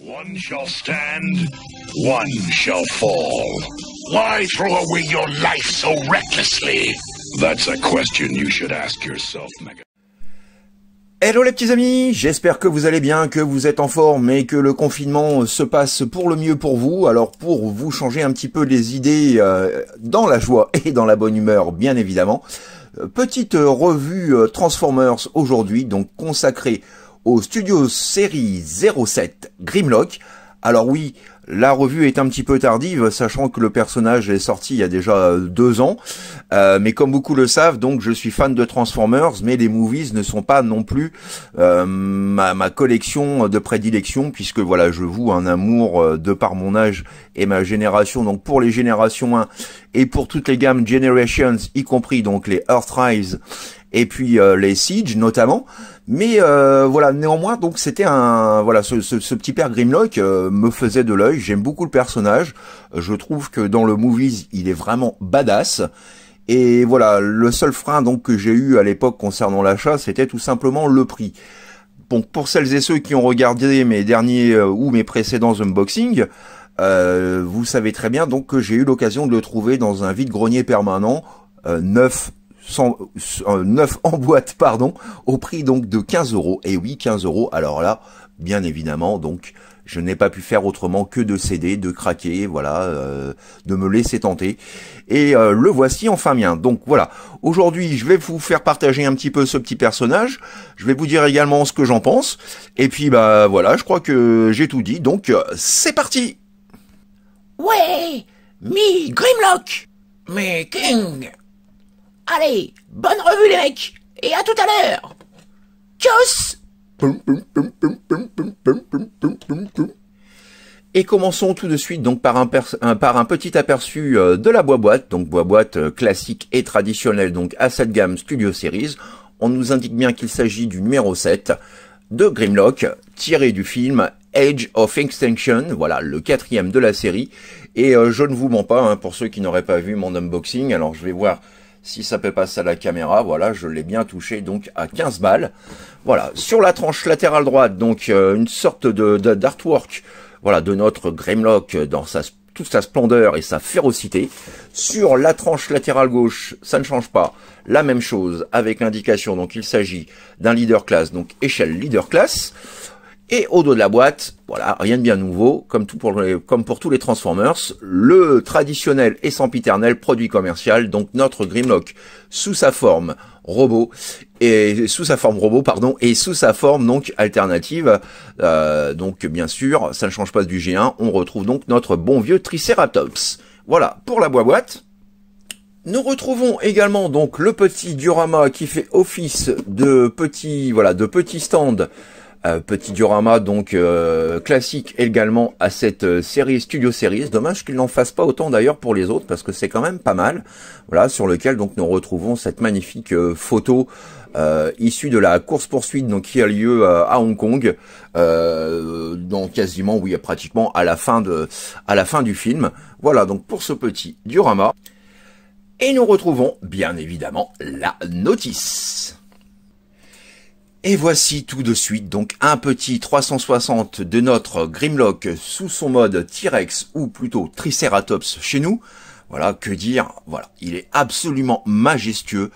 One shall stand, one shall fall. Why throw away your life so recklessly? That's a question you should ask yourself, Mega. Hello les petits amis, j'espère que vous allez bien, que vous êtes en forme et que le confinement se passe pour le mieux pour vous. Alors pour vous changer un petit peu les idées euh, dans la joie et dans la bonne humeur bien évidemment, Petite revue euh, Transformers aujourd'hui, donc consacrée au studio série 07 Grimlock. Alors oui, la revue est un petit peu tardive, sachant que le personnage est sorti il y a déjà euh, deux ans. Euh, mais comme beaucoup le savent, donc je suis fan de Transformers, mais les movies ne sont pas non plus euh, ma, collection de prédilection, puisque voilà, je vous un amour de par mon âge et ma génération, donc pour les générations 1 et pour toutes les gammes Generations, y compris donc les Earthrise et puis euh, les Siege notamment. Mais euh, voilà, néanmoins, donc c'était un voilà ce, petit père Grimlock euh, me faisait de l'œil. J'aime beaucoup le personnage. Je trouve que dans le movies, il est vraiment badass. Et voilà, le seul frein donc que j'ai eu à l'époque concernant l'achat, c'était tout simplement le prix. Donc pour celles et ceux qui ont regardé mes derniers ou mes précédents unboxings, vous savez très bien donc que j'ai eu l'occasion de le trouver dans un vide-grenier permanent neuf 9 en boîte, pardon, au prix donc de 15 euros. Et oui, 15 euros. Alors là, bien évidemment, donc je n'ai pas pu faire autrement que de céder, de craquer, voilà, euh, de me laisser tenter. Et euh, le voici enfin bien. Donc voilà, aujourd'hui je vais vous faire partager un petit peu ce petit personnage. Je vais vous dire également ce que j'en pense. Et puis bah voilà, je crois que j'ai tout dit. Donc c'est parti. Ouais, Me Grimlock, Me King. Allez, bonne revue les mecs, et à tout à l'heure. Tchuss et commençons tout de suite donc par un, petit aperçu euh, de la boîte, donc boîte euh, classique et traditionnelle donc à cette gamme Studio Series. On nous indique bien qu'il s'agit du numéro 7 de Grimlock, tiré du film Age of Extinction, voilà le quatrième de la série. Et euh, je ne vous mens pas, hein, pour ceux qui n'auraient pas vu mon unboxing, alors je vais voir si ça peut passer à la caméra, voilà, je l'ai bien touché donc à 15 balles. Voilà, sur la tranche latérale droite, donc euh, une sorte de d'artwork, voilà, de notre Grimlock dans sa toute sa splendeur et sa férocité. Sur la tranche latérale gauche, ça ne change pas. La même chose avec l'indication, donc il s'agit d'un leader class, donc échelle leader class. Et au dos de la boîte, voilà, rien de bien nouveau, comme, tout pour comme pour tous les Transformers, le traditionnel et sempiternel produit commercial, donc notre Grimlock, sous sa forme robot et sous sa forme robot pardon et sous sa forme donc alternative euh, donc bien sûr ça ne change pas du G1 on retrouve donc notre bon vieux Triceratops voilà pour la boîte nous retrouvons également donc le petit diorama qui fait office de petit voilà de petit stand euh, petit diorama donc euh, classique également à cette euh, série Studio Series. Dommage qu'il n'en fasse pas autant d'ailleurs pour les autres parce que c'est quand même pas mal. Voilà sur lequel donc nous retrouvons cette magnifique photo issue de la course poursuite donc qui a lieu à Hong Kong dans quasiment oui pratiquement à la fin de à la fin du film. Voilà donc pour ce petit diorama. Et nous retrouvons bien évidemment la notice. Et voici tout de suite donc un petit 360 de notre Grimlock sous son mode T-Rex ou plutôt Triceratops chez nous. Voilà, que dire, voilà, il est absolument majestueux,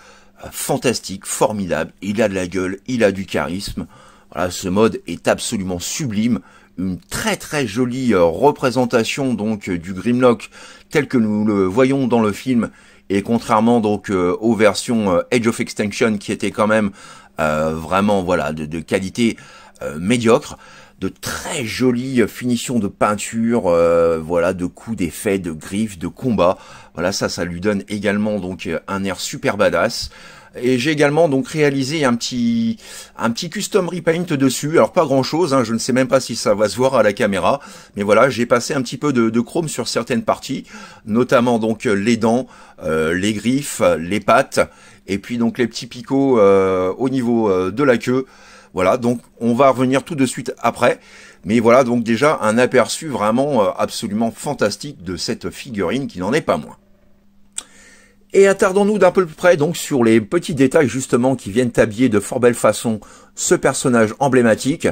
euh, fantastique, formidable, il a de la gueule, il a du charisme. Voilà, ce mode est absolument sublime, une très très jolie euh, représentation donc euh, du Grimlock tel que nous le voyons dans le film et contrairement donc aux versions Age of Extinction qui étaient quand même euh, vraiment voilà de, qualité euh, médiocre de très jolies finitions de peinture, euh, voilà, de coups d'effet, de griffes, de combats. Voilà, ça, ça lui donne également donc un air super badass et j'ai également donc réalisé un petit un petit custom repaint dessus. Alors pas grand chose, hein, je ne sais même pas si ça va se voir à la caméra, mais voilà, j'ai passé un petit peu de, chrome sur certaines parties, notamment donc les dents, euh, les griffes, les pattes, et puis donc les petits picots euh, au niveau euh, de la queue. Voilà, donc on va revenir tout de suite après. Mais voilà donc déjà un aperçu vraiment absolument fantastique de cette figurine qui n'en est pas moins. Et attardons-nous d'un peu plus près donc sur les petits détails justement qui viennent habiller de fort belle façon ce personnage emblématique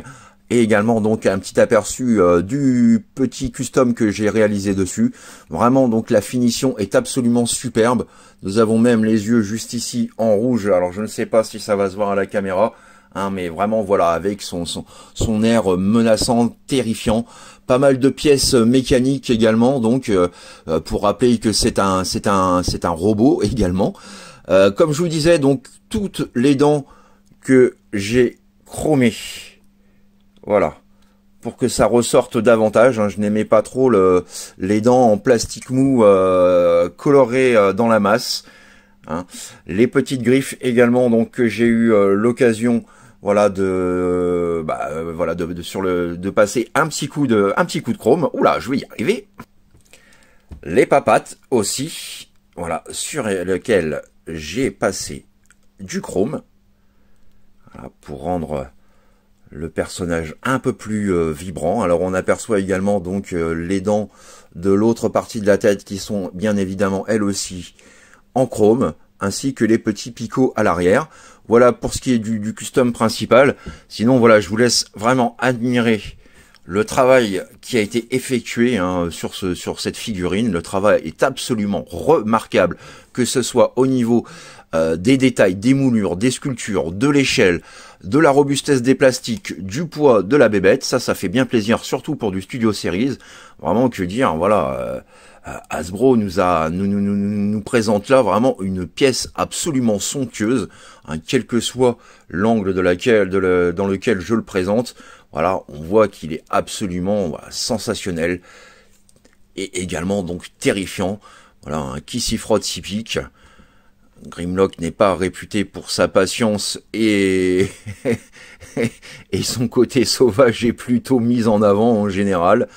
et également donc un petit aperçu euh, du petit custom que j'ai réalisé dessus. Vraiment donc la finition est absolument superbe. Nous avons même les yeux juste ici en rouge. Alors je ne sais pas si ça va se voir à la caméra. Hein, mais vraiment, voilà, avec son, son, son air menaçant, terrifiant. Pas mal de pièces mécaniques également, donc euh, euh, pour rappeler que c'est un, c'est un, c'est un robot également. Euh, comme je vous disais, donc toutes les dents que j'ai chromées, voilà, pour que ça ressorte davantage. Hein. je n'aimais pas trop le, les dents en plastique mou euh, colorées dans la masse. Hein. Les petites griffes également, donc que j'ai eu l'occasion voilà de bah, euh, sur de passer un petit coup de un petit coup de chrome. Oula, je vais y arriver. Les papates aussi, voilà sur lequel j'ai passé du chrome voilà, pour rendre le personnage un peu plus euh, vibrant. Alors on aperçoit également donc euh, les dents de l'autre partie de la tête qui sont bien évidemment elles aussi en chrome ainsi que les petits picots à l'arrière. Voilà pour ce qui est du, du, custom principal. Sinon, voilà, je vous laisse vraiment admirer le travail qui a été effectué hein, sur, ce, sur cette figurine. Le travail est absolument remarquable, que ce soit au niveau euh, des détails, des moulures, des sculptures, de l'échelle, de la robustesse des plastiques, du poids de la bébête. Ça, ça fait bien plaisir, surtout pour du Studio Series. Vraiment, que dire, voilà... Euh, euh, Hasbro nous, a, nous, nous, présente là vraiment une pièce absolument somptueuse, hein, quel que soit l'angle de laquelle, dans lequel je le présente. Voilà, on voit qu'il est absolument sensationnel et également donc terrifiant. Voilà, un qui s'y frotte s'y pique. Grimlock n'est pas réputé pour sa patience et... et son côté sauvage est plutôt mis en avant en général.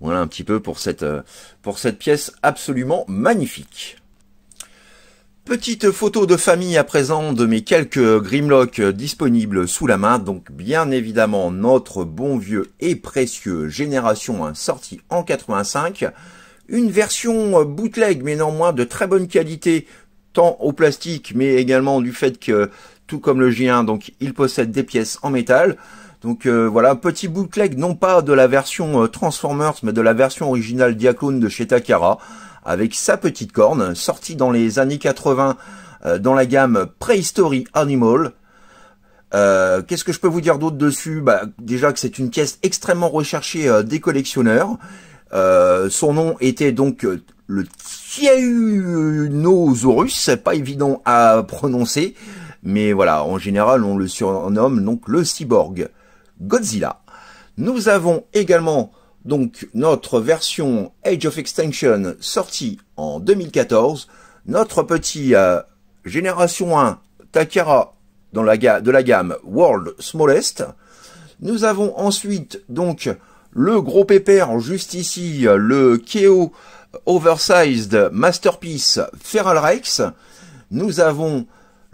Voilà un petit peu pour cette, euh, pour cette pièce absolument magnifique. Petite photo de famille à présent de mes quelques Grimlock disponibles sous la main. Donc bien évidemment notre bon vieux et précieux Génération 1 sorti en 85. Une version euh, bootleg mais néanmoins de très bonne qualité tant au plastique mais également du fait que tout comme le G1 donc il possède des pièces en métal. Donc euh, voilà, un petit bootleg non pas de la version euh, Transformers, mais de la version originale Diaclone de chez Takara, avec sa petite corne, sortie dans les années 80 euh, dans la gamme Prehistory Animal. Qu'est-ce que je peux vous dire d'autre dessus bah, Déjà que c'est une pièce extrêmement recherchée des collectionneurs. son nom était donc le Tiaunosaurus, c'est pas évident à prononcer, mais voilà, en général on le surnomme donc le cyborg. Godzilla. Nous avons également donc notre version Age of Extinction sortie en 2014, notre petit euh, Génération 1 Takara dans la de la gamme World Smallest. Nous avons ensuite donc le gros pépère juste ici, le Keo Oversized Masterpiece Feral Rex. Nous avons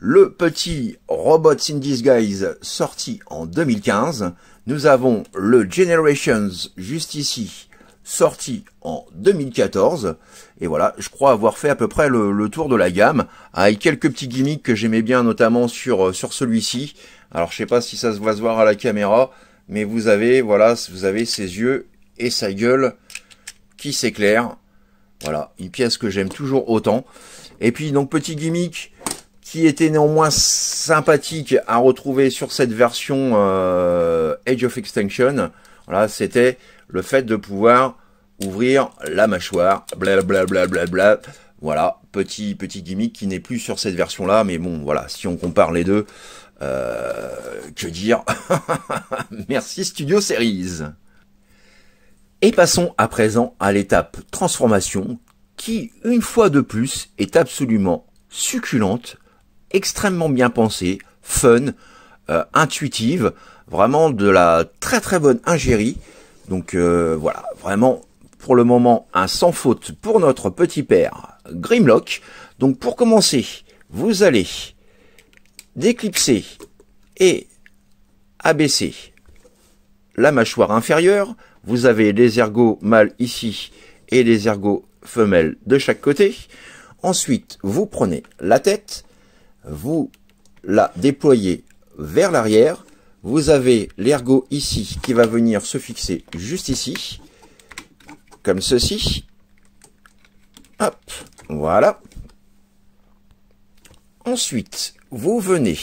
le petit Robots in Disguise sorti en 2015. Nous avons le Generations juste ici sorti en 2014. Et voilà, je crois avoir fait à peu près le, tour de la gamme, avec quelques petits gimmicks que j'aimais bien, notamment sur, euh, sur celui-ci. Alors je sais pas si ça se voit se voir à la caméra, mais vous avez, voilà, vous avez ses yeux et sa gueule qui s'éclairent. Voilà, une pièce que j'aime toujours autant. Et puis donc petit gimmick, qui était néanmoins sympathique à retrouver sur cette version euh, Age of Extinction, voilà, c'était le fait de pouvoir ouvrir la mâchoire, blablabla, voilà, petit, petit gimmick qui n'est plus sur cette version-là, mais bon, voilà, si on compare les deux, euh, que dire Merci Studio Series Et passons à présent à l'étape transformation, qui, une fois de plus, est absolument succulente, extrêmement bien pensé, fun, euh, intuitive, vraiment de la très très bonne ingérie. Donc euh, voilà, vraiment pour le moment un sans faute pour notre petit père Grimlock. Donc pour commencer, vous allez déclipser et abaisser la mâchoire inférieure. Vous avez les ergots mâles ici et les ergots femelles de chaque côté. Ensuite, vous prenez la tête, vous la déployez vers l'arrière. Vous avez l'ergot ici qui va venir se fixer juste ici, comme ceci. Hop, voilà. Ensuite, vous venez,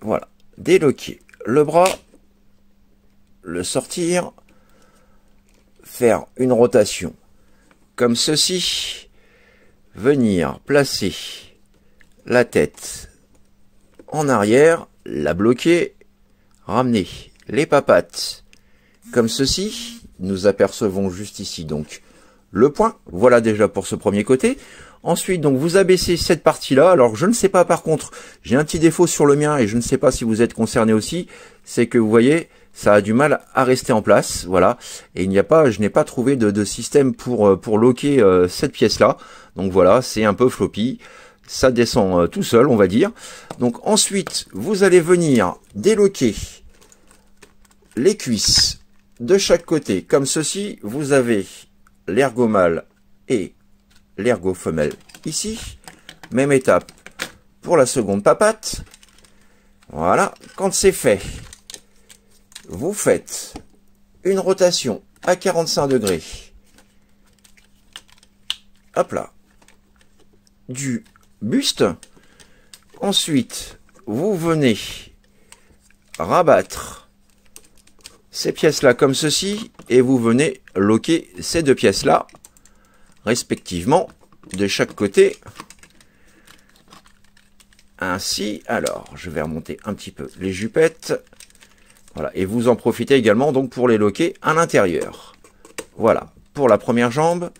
voilà, déloquer le bras, le sortir, faire une rotation comme ceci, venir placer la tête en arrière, la bloquer, ramener les papates comme ceci. Nous apercevons juste ici donc le point. Voilà déjà pour ce premier côté. Ensuite, donc vous abaissez cette partie-là. Alors je ne sais pas par contre, j'ai un petit défaut sur le mien et je ne sais pas si vous êtes concerné aussi, c'est que vous voyez, ça a du mal à rester en place, voilà. Et il n'y a pas, je n'ai pas trouvé de, système pour euh, pour loquer euh, cette pièce-là. Donc voilà, c'est un peu floppy ça descend euh, tout seul, on va dire. Donc ensuite, vous allez venir déloquer les cuisses de chaque côté. Comme ceci, vous avez l'ergo mâle et l'ergo femelle ici. Même étape pour la seconde papate. Voilà, quand c'est fait, vous faites une rotation à 45 degrés. Hop là. Du buste. Ensuite, vous venez rabattre ces pièces-là comme ceci, et vous venez loquer ces deux pièces-là, respectivement, de chaque côté. Ainsi, alors, je vais remonter un petit peu les jupettes. Voilà, et vous en profitez également donc pour les loquer à l'intérieur. Voilà, pour la première jambe.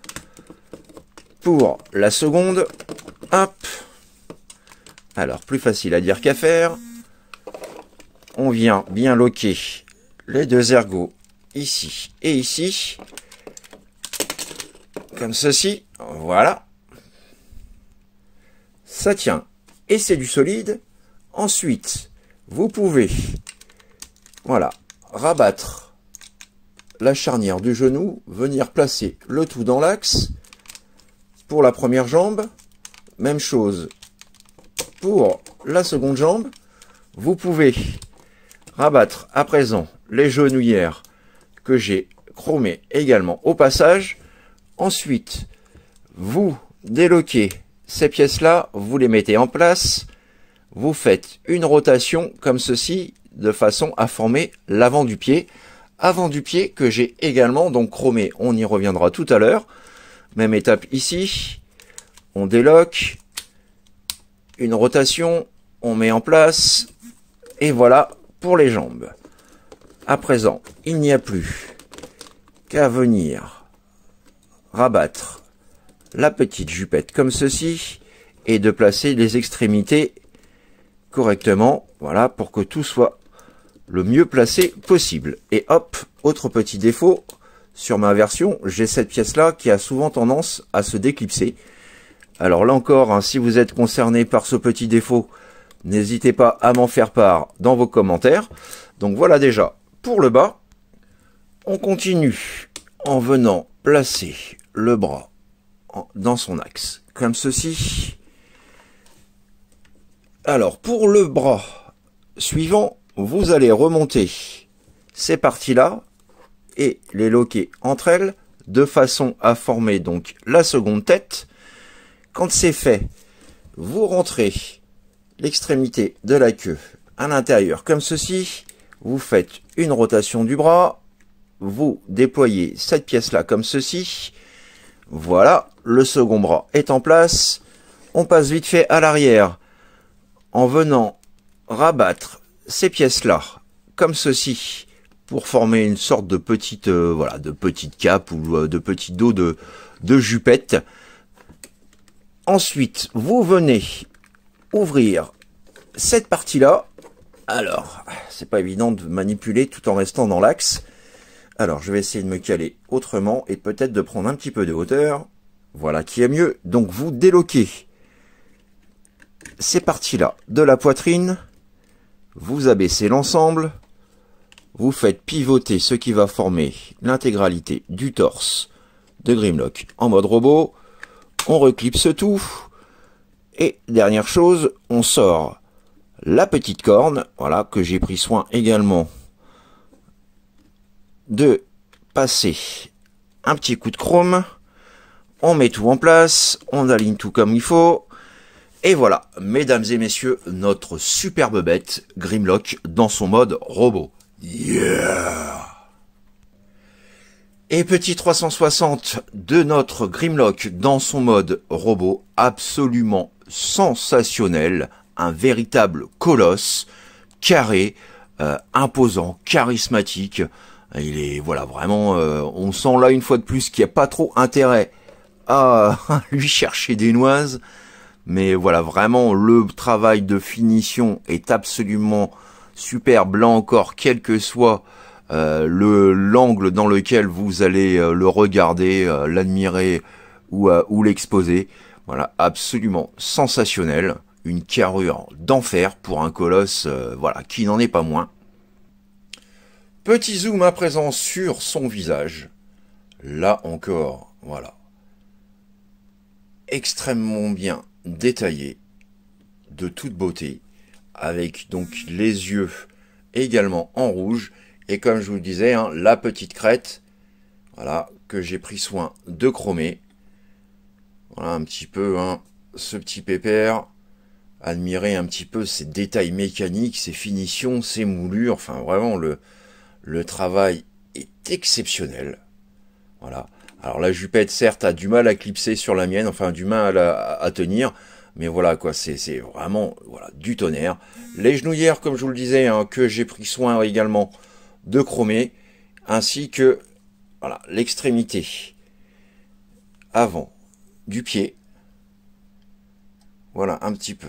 Pour la seconde, alors, plus facile à dire qu'à faire. On vient bien loquer les deux ergots ici et ici. Comme ceci. Voilà. Ça tient. Et c'est du solide. Ensuite, vous pouvez, voilà, rabattre la charnière du genou, venir placer le tout dans l'axe. Pour la première jambe, même chose, pour la seconde jambe, vous pouvez rabattre à présent les genouillères que j'ai chromées également au passage. Ensuite, vous déloquez ces pièces-là, vous les mettez en place, vous faites une rotation comme ceci de façon à former l'avant du pied. Avant du pied que j'ai également donc chromé, on y reviendra tout à l'heure. Même étape ici, on déloque, une rotation, on met en place, et voilà pour les jambes. À présent, il n'y a plus qu'à venir rabattre la petite jupette comme ceci, et de placer les extrémités correctement, voilà, pour que tout soit le mieux placé possible. Et hop, autre petit défaut, sur ma version, j'ai cette pièce-là qui a souvent tendance à se déclipser. Alors là encore, hein, si vous êtes concerné par ce petit défaut, n'hésitez pas à m'en faire part dans vos commentaires. Donc voilà déjà pour le bas. On continue en venant placer le bras dans son axe, comme ceci. Alors pour le bras suivant, vous allez remonter ces parties-là et les loquer entre elles de façon à former donc la seconde tête quand c'est fait, vous rentrez l'extrémité de la queue à l'intérieur comme ceci. Vous faites une rotation du bras. Vous déployez cette pièce-là comme ceci. Voilà, le second bras est en place. On passe vite fait à l'arrière en venant rabattre ces pièces-là comme ceci pour former une sorte de petite euh, voilà de petite cape ou euh, de petit dos de, de jupette. Ensuite, vous venez ouvrir cette partie-là. Alors, c'est pas évident de manipuler tout en restant dans l'axe. Alors, je vais essayer de me caler autrement et peut-être de prendre un petit peu de hauteur. Voilà qui est mieux. Donc, vous déloquez ces parties-là de la poitrine. Vous abaissez l'ensemble. Vous faites pivoter ce qui va former l'intégralité du torse de Grimlock en mode robot on reclipse tout. Et dernière chose, on sort la petite corne, voilà, que j'ai pris soin également de passer un petit coup de chrome. On met tout en place, on aligne tout comme il faut. Et voilà, mesdames et messieurs, notre superbe bête, Grimlock, dans son mode robot. Yeah et petit 360 de notre Grimlock dans son mode robot absolument sensationnel, un véritable colosse, carré, euh, imposant, charismatique. Il est voilà vraiment, euh, on sent là une fois de plus qu'il n'y a pas trop intérêt à, lui chercher des noises, mais voilà vraiment le travail de finition est absolument superbe blanc encore, quel que soit euh, le l'angle dans lequel vous allez euh, le regarder, euh, l'admirer ou, ou l'exposer. Voilà, absolument sensationnel. Une carrure d'enfer pour un colosse, voilà, qui n'en est pas moins. Petit zoom à présent sur son visage. Là encore, voilà. Extrêmement bien détaillé, de toute beauté, avec donc les yeux également en rouge et comme je vous le disais, hein, la petite crête, voilà, que j'ai pris soin de chromer. Voilà un petit peu hein, ce petit pépère. Admirez un petit peu ses détails mécaniques, ses finitions, ses moulures. Enfin, vraiment, le, travail est exceptionnel. Voilà. Alors la jupette, certes, a du mal à clipser sur la mienne, enfin du mal à, tenir, mais voilà quoi, c'est vraiment voilà du tonnerre. Les genouillères, comme je vous le disais, hein, que j'ai pris soin également de chromé, ainsi que voilà l'extrémité avant du pied. Voilà un petit peu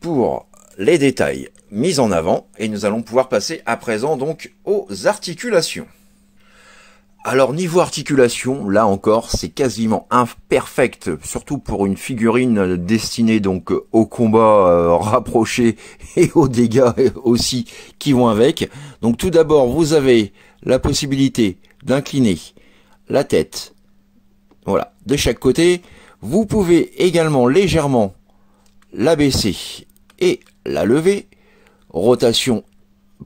pour les détails mis en avant et nous allons pouvoir passer à présent donc aux articulations. Alors niveau articulation, là encore, c'est quasiment imperfect, surtout pour une figurine destinée donc au combat euh, rapproché et aux dégâts aussi qui vont avec. Donc tout d'abord, vous avez la possibilité d'incliner la tête, voilà, de chaque côté. Vous pouvez également légèrement la baisser et la lever. Rotation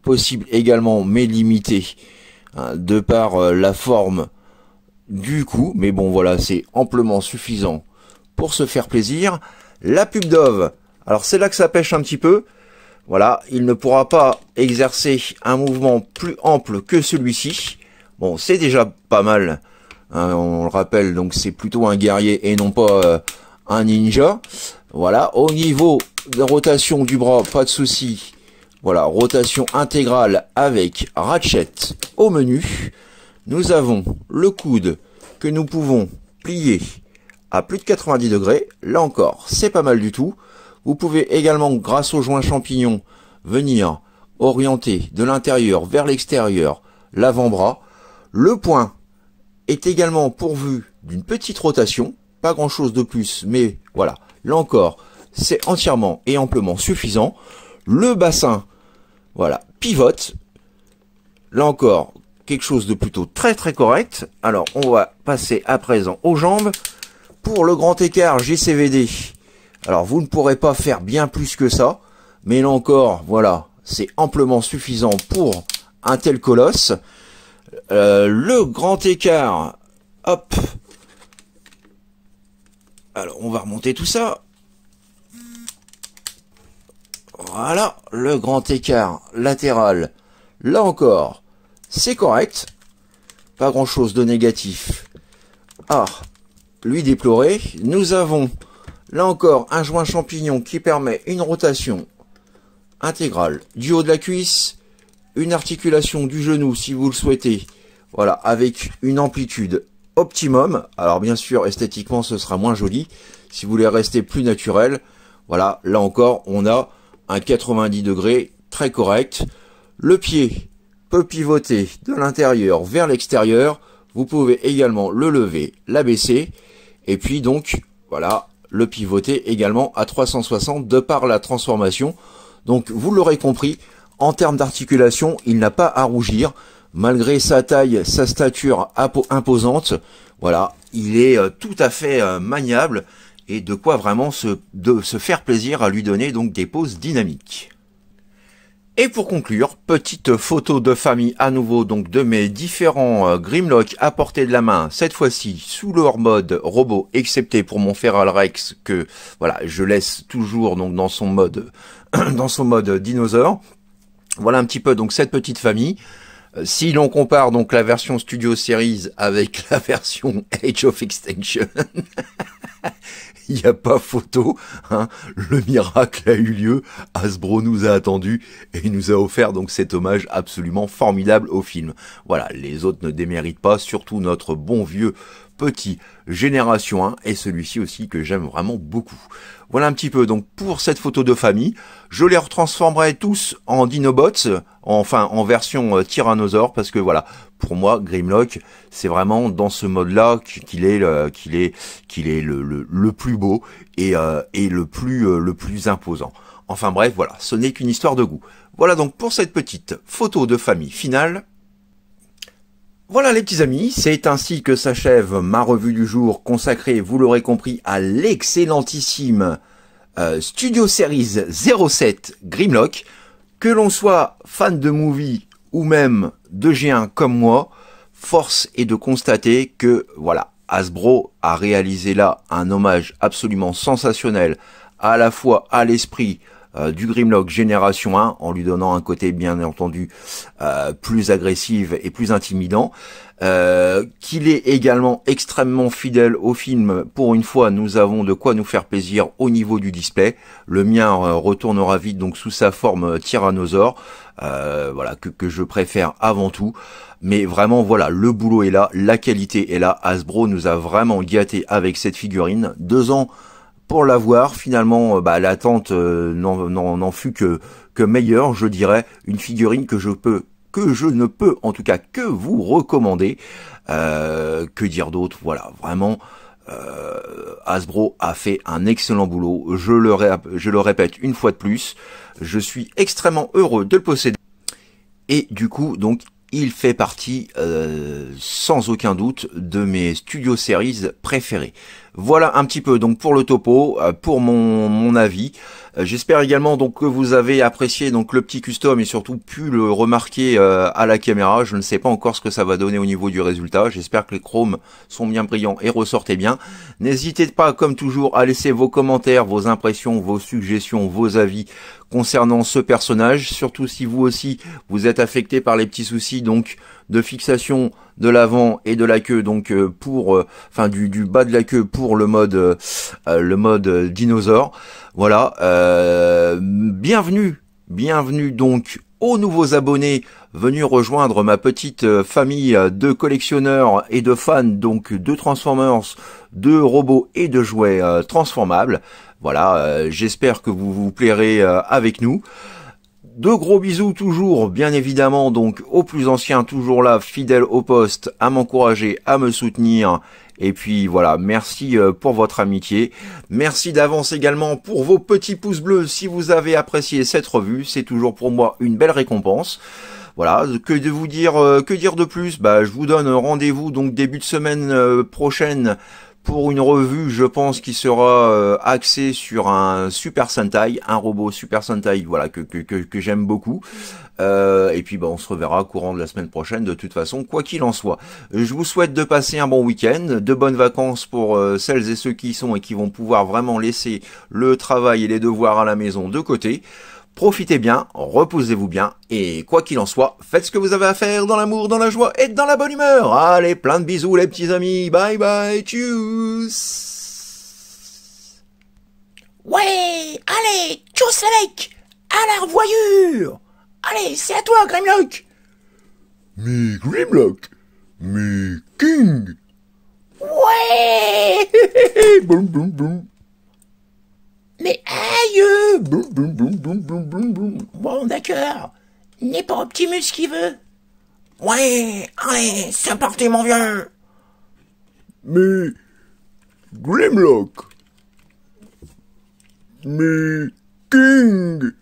possible également, mais limitée Hein, de par euh, la forme du coup. Mais bon, voilà, c'est amplement suffisant pour se faire plaisir. La pub Dove. Alors c'est là que ça pêche un petit peu. Voilà, il ne pourra pas exercer un mouvement plus ample que celui-ci. Bon, c'est déjà pas mal. Hein, on le rappelle, donc c'est plutôt un guerrier et non pas euh, un ninja. Voilà, au niveau de rotation du bras, pas de souci. Voilà, rotation intégrale avec ratchet au menu. Nous avons le coude que nous pouvons plier à plus de 90 degrés. Là encore, c'est pas mal du tout. Vous pouvez également, grâce au joint champignon, venir orienter de l'intérieur vers l'extérieur l'avant-bras. Le point est également pourvu d'une petite rotation, pas grand chose de plus, mais voilà, là encore, c'est entièrement et amplement suffisant le bassin, voilà, pivote. Là encore, quelque chose de plutôt très très correct. Alors, on va passer à présent aux jambes. Pour le grand écart GCVD, alors vous ne pourrez pas faire bien plus que ça, mais là encore, voilà, c'est amplement suffisant pour un tel colosse. Euh, le grand écart, hop. Alors, on va remonter tout ça. Voilà, le grand écart latéral. Là encore, c'est correct. Pas grand-chose de négatif. Ah, lui déplorer, nous avons là encore un joint champignon qui permet une rotation intégrale du haut de la cuisse, une articulation du genou si vous le souhaitez, voilà, avec une amplitude optimum. Alors bien sûr, esthétiquement, ce sera moins joli. Si vous voulez rester plus naturel, voilà, là encore, on a un 90 degrés très correct. Le pied peut pivoter de l'intérieur vers l'extérieur. Vous pouvez également le lever, l'abaisser. Et puis donc, voilà, le pivoter également à 360 de par la transformation. Donc vous l'aurez compris, en termes d'articulation, il n'a pas à rougir. Malgré sa taille, sa stature imposante, voilà, il est euh, tout à fait euh, maniable et de quoi vraiment se, faire plaisir à lui donner donc des poses dynamiques. Et pour conclure, petite photo de famille à nouveau donc de mes différents euh, Grimlock à portée de la main, cette fois-ci sous leur mode robot, excepté pour mon Feral Rex que voilà je laisse toujours donc dans son mode dans son mode dinosaure. Voilà un petit peu donc cette petite famille. Euh, si l'on compare donc la version Studio Series avec la version Age of Extinction, il n'y a pas photo. Hein. Le miracle a eu lieu. Hasbro nous a attendu et il nous a offert donc cet hommage absolument formidable au film. Voilà, les autres ne déméritent pas, surtout notre bon vieux petit Génération 1 et celui-ci aussi que j'aime vraiment beaucoup. Voilà un petit peu donc pour cette photo de famille. Je les retransformerai tous en Dinobots, enfin en version euh, Tyrannosaure parce que voilà, pour moi Grimlock, c'est vraiment dans ce mode-là qu'il est qu'il est qu'il est le, plus beau et, euh, et le plus euh, le plus imposant. Enfin bref, voilà, ce n'est qu'une histoire de goût. Voilà donc pour cette petite photo de famille finale. Voilà les petits amis, c'est ainsi que s'achève ma revue du jour consacrée, vous l'aurez compris, à l'excellentissime euh, Studio Series 07 Grimlock. Que l'on soit fan de movie ou même de G1 comme moi, force est de constater que voilà, Hasbro a réalisé là un hommage absolument sensationnel à la fois à l'esprit euh, du Grimlock Génération 1 en lui donnant un côté bien entendu euh, plus agressif et plus intimidant. Euh, qu'il est également extrêmement fidèle au film. Pour une fois, nous avons de quoi nous faire plaisir au niveau du display. Le mien retournera vite donc sous sa forme tyrannosaure, voilà que, que je préfère avant tout. Mais vraiment, voilà, le boulot est là, la qualité est là. Hasbro nous a vraiment gâté avec cette figurine. Deux ans pour l'avoir. Finalement, euh, bah, l'attente euh, n'en fut que, que meilleure, je dirais. Une figurine que je peux que je ne peux en tout cas que vous recommander. Euh, que dire d'autre Voilà, vraiment, Hasbro a fait un excellent boulot. Je le, je le répète une fois de plus, je suis extrêmement heureux de le posséder. Et du coup, donc, il fait partie, sans aucun doute, de mes studio series préférées. Voilà un petit peu donc pour le topo, euh, pour mon, mon avis. Euh, j'espère également donc que vous avez apprécié donc le petit custom et surtout pu le remarquer euh, à la caméra. Je ne sais pas encore ce que ça va donner au niveau du résultat. J'espère que les chromes sont bien brillants et ressortaient bien. N'hésitez pas comme toujours à laisser vos commentaires, vos impressions, vos suggestions, vos avis concernant ce personnage. Surtout si vous aussi vous êtes affecté par les petits soucis donc de fixation de l'avant et de la queue donc euh, pour euh, enfin du, du, bas de la queue pour le mode euh, le mode dinosaure voilà bienvenue bienvenue donc aux nouveaux abonnés venus rejoindre ma petite famille de collectionneurs et de fans donc de Transformers, de robots et de jouets transformables. Voilà, j'espère que vous vous plairez avec nous. Deux gros bisous toujours, bien évidemment, donc aux plus anciens, toujours là, fidèles au poste, à m'encourager, à me soutenir. Et puis voilà, merci euh, pour votre amitié. Merci d'avance également pour vos petits pouces bleus si vous avez apprécié cette revue. C'est toujours pour moi une belle récompense. Voilà, que de vous dire, euh, que dire de plus Bah, je vous donne rendez-vous donc début de semaine euh, prochaine pour une revue, je pense, qui sera euh, axée sur un Super Sentai, un robot Super Sentai, voilà, que, que, que, j'aime beaucoup. Euh, et puis, bah, on se reverra courant de la semaine prochaine, de toute façon, quoi qu'il en soit. Je vous souhaite de passer un bon week-end, de bonnes vacances pour euh, celles et ceux qui y sont et qui vont pouvoir vraiment laisser le travail et les devoirs à la maison de côté. Profitez bien, reposez-vous bien, et quoi qu'il en soit, faites ce que vous avez à faire dans l'amour, dans la joie et dans la bonne humeur. Allez, plein de bisous les petits amis, bye bye, tchuss Ouais, allez, tchuss avec À la revoyure Allez, c'est à toi Grimlock Mais Grimlock Mais King Ouais Mais aïe euh, Boum, boum, boum, boum, boum, boum, boum. Bon, d'accord. N'est pas Optimus qui veut. Ouais, allez, c'est parti, mon vieux. Mais... Grimlock. Mais... King.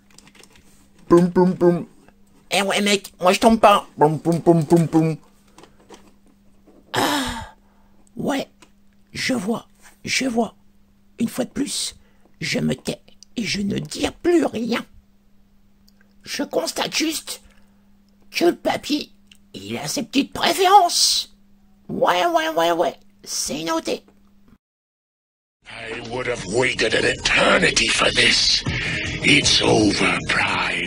Pum, pum, pum. Eh ouais, mec, moi je tombe pas. Pum, pum, pum, pum, Ah. Ouais, je vois, je vois. Une fois de plus. Je me tais et je ne dis plus rien. Je constate juste que le papy, il a ses petites préférences. Ouais, ouais, ouais, ouais, c'est noté. I would have waited an eternity for this. It's over,